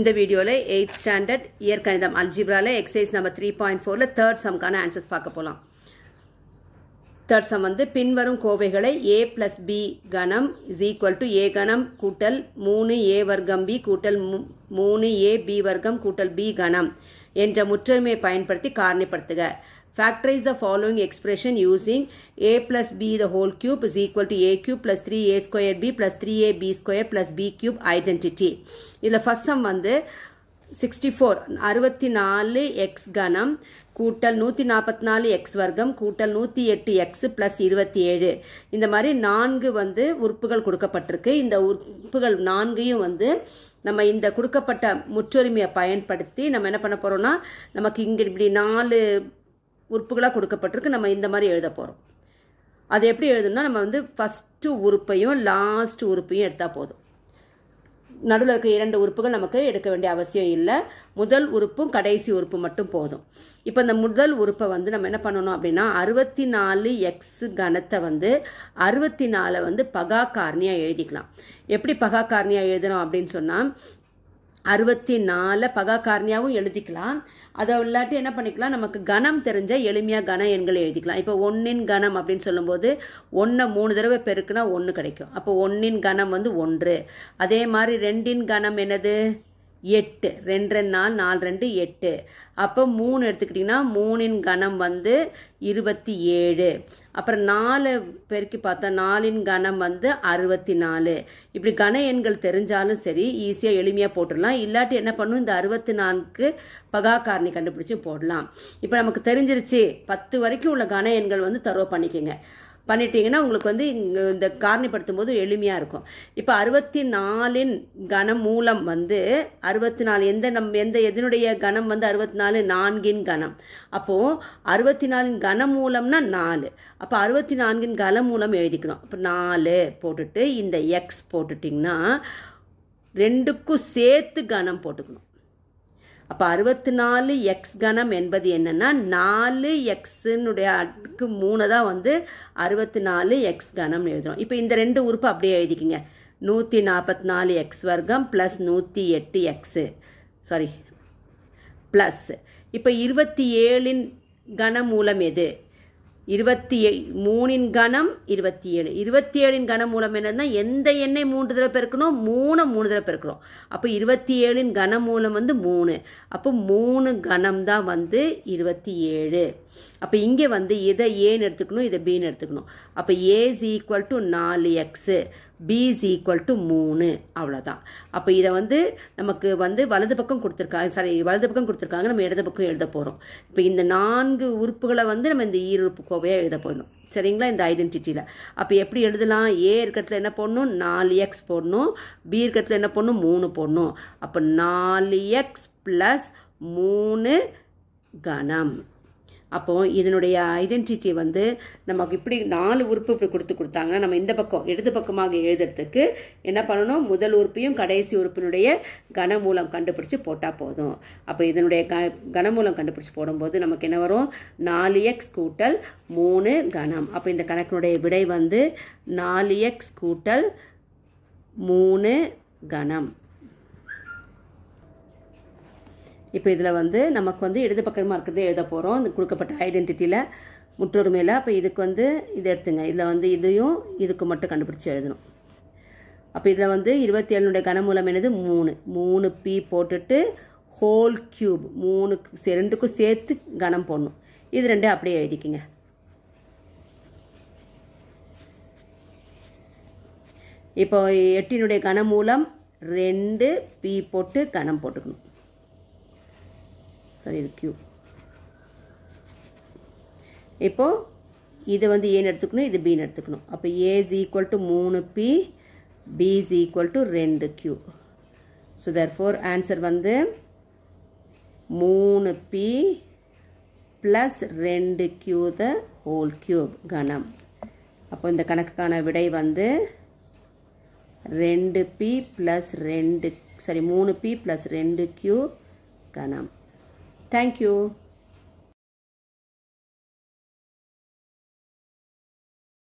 இந்த வீடியோவில் eight standard இயற்கணிதம் அல்ஜிப்ராவில் எக்ஸசைஸ் நம்பர் த்ரீ பாயிண்ட் ஃபோரில் தேர்ட் சம்க்கான ஆன்சர்ஸ் பார்க்க போகலாம் தேர்ட் சம் வந்து பின்வரும் கோவைகளை ஏ ப்ளஸ் பி கணம் இஸ் ஈக்குவல் டு ஏ கணம் கூட்டல் மூணு ஏ வர்க்கம் பி கூட்டல் மூணு ஏ பி வர்க்கம் கூட்டல் பி கணம் என்ற முற்றொருமையை பயன்படுத்தி காரணப்படுத்துக Factorize the following expression using a plus b the whole cube is equal to a cube plus 3a square b plus 3ab square plus b cube identity. இல்ல first sum வந்து 64 64 x கணம் கூட்டல் 144 x வர்கம் கூட்டல் 108 x plus 27. இந்த மறி 4 வந்து உறுப்புகள் குடுக்கப்பட்டிருக்கு. இந்த 4 யும் வந்து நம்ம இந்த குடுக்கப்பட்ட முற்றுரிமிய பயன் படுத்தி நம்ம என்ன பண்ணப் போகிறோம்னா நமக்கு இங்கே இப்படி உறுப்புகளாக கொடுக்கப்பட்டிருக்கு நம்ம இந்த மாதிரி எழுத போகிறோம் அது எப்படி எழுதணும்னா நம்ம வந்து ஃபஸ்ட்டு உறுப்பையும் லாஸ்ட் உறுப்பையும் எடுத்தால் போதும் நடுவில் இருக்க இரண்டு உறுப்புகள் நமக்கு எடுக்க வேண்டிய அவசியம் இல்லை முதல் உறுப்பும் கடைசி உறுப்பு மட்டும் போதும் இப்போ இந்த முதல் உறுப்பை வந்து நம்ம என்ன பண்ணணும் அப்படின்னா அறுபத்தி நாலு எக்ஸ் கணத்தை வந்து அறுபத்தி நாலை வந்து பகா காரணியாக எழுதிக்கலாம் எப்படி பகா காரணியாக எழுதணும் அப்படின்னு சொன்னால் அறுபத்தி நாலு பகாகாரணியாவும் எழுதிக்கலாம் அதை இல்லாட்டி என்ன பண்ணிக்கலாம் நமக்கு கணம் தெரிஞ்ச எளிமையாக கன எண்களை எழுதிக்கலாம் இப்போ ஒன்றின் கணம் அப்படின்னு சொல்லும்போது ஒன்றை மூணு தடவை பெருக்குனா ஒன்று கிடைக்கும் அப்போ ஒன்றின் கணம் வந்து ஒன்று அதே மாதிரி ரெண்டின் கணம் என்னது எட்டு ரெண்டு ரெண்டு நாள் நாலு ரெண்டு எட்டு அப்போ மூணு எடுத்துக்கிட்டிங்கன்னா மூணின் கணம் வந்து இருபத்தி ஏழு அப்புறம் நாலு பெருக்கி பார்த்தா நாலின் கணம் வந்து அறுபத்தி நாலு இப்படி கன எண்கள் தெரிஞ்சாலும் சரி ஈஸியாக எளிமையாக போட்டுடலாம் இல்லாட்டி என்ன பண்ணும் இந்த அறுபத்தி நான்கு பகாக்காரணி கண்டுபிடிச்சி போடலாம் இப்போ நமக்கு தெரிஞ்சிருச்சு பத்து வரைக்கும் உள்ள கன எண்கள் வந்து தரவு பண்ணிக்கோங்க பண்ணிட்டீங்கன்னா உங்களுக்கு வந்து இங்கே இந்த காரணிப்படுத்தும் போது எளிமையாக இருக்கும் இப்போ அறுபத்தி நாலின் மூலம் வந்து அறுபத்தி நாலு எந்த நம் எந்த எதனுடைய கணம் வந்து அறுபத்தி நாலு நான்கின் கணம் அப்போது அறுபத்தி நாலின் மூலம்னா நாலு அப்போ அறுபத்தி நான்கின் மூலம் எழுதிக்கணும் அப்போ நாலு போட்டுட்டு இந்த எக்ஸ் போட்டுட்டிங்கன்னா ரெண்டுக்கும் சேர்த்து கணம் போட்டுக்கணும் அப்போ அறுபத்தி நாலு எக்ஸ் கணம் என்பது என்னென்னா நாலு எக்ஸுனுடைய அடுக்கு மூணு தான் வந்து அறுபத்தி நாலு எக்ஸ் கணம் எழுதுகிறோம் இப்போ இந்த ரெண்டு உறுப்பு அப்படியே எழுதிக்கிங்க நூற்றி நாற்பத்தி நாலு எக்ஸ் வர்க்கம் ப்ளஸ் நூற்றி எட்டு எக்ஸு சாரி ப்ளஸ் இப்போ இருபத்தி ஏழின் கனமூலம் எது இருபத்தி மூணின் கணம் இருபத்தி ஏழு இருபத்தி ஏழின் கணம் மூலம் என்னதுன்னா எந்த எண்ணெய் மூன்று தடவை பெருக்கணும் மூணு மூணு தடவை பெருக்கணும் அப்போ இருபத்தி ஏழின் கணம் மூலம் வந்து மூணு அப்போ மூணு கணம் தான் வந்து இருபத்தி ஏழு அப்போ இங்கே வந்து இதை ஏன்னு எடுத்துக்கணும் இதை பின்னு எடுத்துக்கணும் அப்போ ஏ இஸ் ஈக்குவல் டு நாலு x B is equal to மூணு அவ்வளோதான் அப்போ இதை வந்து நமக்கு வந்து வலது பக்கம் கொடுத்துருக்காங்க சாரி வலது பக்கம் கொடுத்துருக்காங்க நம்ம இடது பக்கம் எழுத போகிறோம் இப்போ இந்த நான்கு உறுப்புகளை வந்து நம்ம இந்த ஈருறுப்பு கோவையாக எழுத போயிடணும் சரிங்களா இந்த ஐடென்டிட்டியில் அப்போ எப்படி எழுதலாம் ஏ இருக்கிறதுல என்ன போடணும் நாலு எக்ஸ் போடணும் பி இருக்கிறதுல என்ன போடணும் மூணு போடணும் அப்போ நாலு எக்ஸ் ப்ளஸ் மூணு கணம் அப்போது இதனுடைய ஐடென்டிட்டி வந்து நமக்கு இப்படி நாலு உறுப்பு இப்படி கொடுத்து கொடுத்தாங்க நம்ம இந்த பக்கம் இடது பக்கமாக எழுதுறதுக்கு என்ன பண்ணணும் முதல் உறுப்பையும் கடைசி உறுப்பினுடைய கனமூலம் கண்டுபிடிச்சு போட்டால் போதும் அப்போ இதனுடைய க கனமூலம் கண்டுபிடிச்சி போடும்போது நமக்கு என்ன வரும் நாலு எக்ஸ் கூட்டல் மூணு கனம் அப்போ இந்த கணக்கினுடைய விடை வந்து நாலு எக்ஸ் கூட்டல் மூணு கனம் இப்போ இதில் வந்து நமக்கு வந்து இடது பக்கமாக இருக்கிறது எழுத போகிறோம் இந்த கொடுக்கப்பட்ட ஐடென்டிட்டியில் முற்றொருமையில் அப்போ இதுக்கு வந்து இது எடுத்துங்க இதில் வந்து இதையும் இதுக்கு மட்டும் கண்டுபிடிச்சி எழுதணும் அப்போ இதில் வந்து இருபத்தி ஏழுனுடைய கனமூலம் என்னது மூணு மூணு பி போட்டுட்டு ஹோல் க்யூப் மூணுக்கு ரெண்டுக்கும் சேர்த்து கனம் போடணும் இது ரெண்டு அப்படியே எழுதிக்கிங்க இப்போ எட்டினுடைய கனமூலம் ரெண்டு பி போட்டு கனம் போட்டுக்கணும் சாரி இது க்யூ இப்போது இதை வந்து ஏன்னு எடுத்துக்கணும் இது பின்னு எடுத்துக்கணும் அப்போ ஏ இஸ் ஈக்குவல் டு மூணு B B is equal to ரெண்டு Q so therefore answer வந்து மூணு பி ப்ளஸ் ரெண்டு கியூ த ஹோல் கியூப் கணம் அப்போ இந்த கணக்குக்கான விடை வந்து ரெண்டு பி ப்ளஸ் ரெண்டு சாரி மூணு பி ப்ளஸ் ரெண்டு கியூ கணம் Thank you.